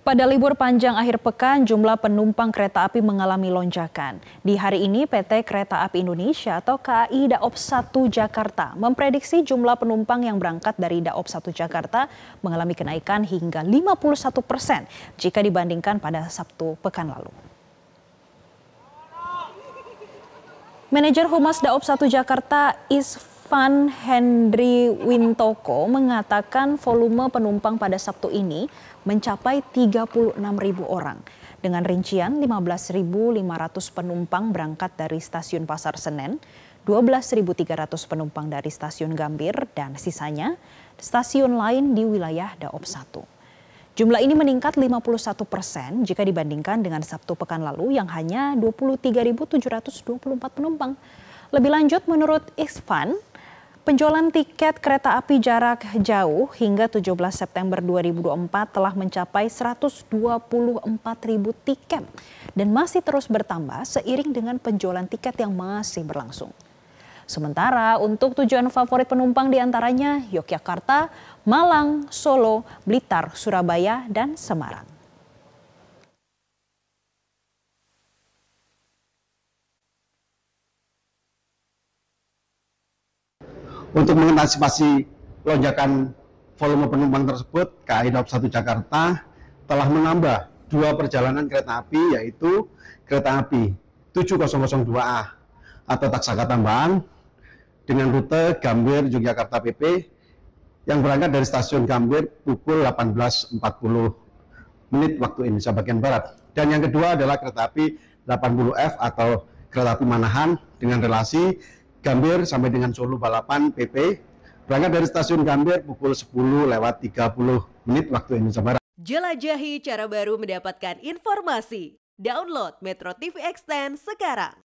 Pada libur panjang akhir pekan, jumlah penumpang kereta api mengalami lonjakan. Di hari ini, PT Kereta Api Indonesia atau KAI Daop 1 Jakarta memprediksi jumlah penumpang yang berangkat dari Daop 1 Jakarta mengalami kenaikan hingga 51 persen jika dibandingkan pada Sabtu pekan lalu. Manajer Humas Daop 1 Jakarta Is Van Henry Wintoko mengatakan volume penumpang pada Sabtu ini mencapai 36.000 orang. Dengan rincian 15.500 penumpang berangkat dari stasiun Pasar Senen, 12.300 penumpang dari stasiun Gambir dan sisanya stasiun lain di wilayah Daob 1. Jumlah ini meningkat 51 persen jika dibandingkan dengan Sabtu pekan lalu yang hanya 23.724 penumpang. Lebih lanjut, menurut Isfan, Penjualan tiket kereta api jarak jauh hingga 17 September 2024 telah mencapai 124 ribu tiket dan masih terus bertambah seiring dengan penjualan tiket yang masih berlangsung. Sementara untuk tujuan favorit penumpang diantaranya Yogyakarta, Malang, Solo, Blitar, Surabaya, dan Semarang. Untuk mengantisipasi lonjakan volume penumpang tersebut, KAI Daob 1 Jakarta telah menambah dua perjalanan kereta api yaitu kereta api 7002A atau Taksaka Tambahan dengan rute Gambir Yogyakarta PP yang berangkat dari stasiun Gambir pukul 18.40 menit waktu Indonesia bagian Barat. Dan yang kedua adalah kereta api 80F atau kereta api Manahan dengan relasi Gambir sampai dengan Solo Balapan PP. Berangkat dari stasiun Gambir pukul 10 lewat 30 menit waktu Indonesia Barat. Jelajahi cara baru mendapatkan informasi. Download Metro TV Extend sekarang.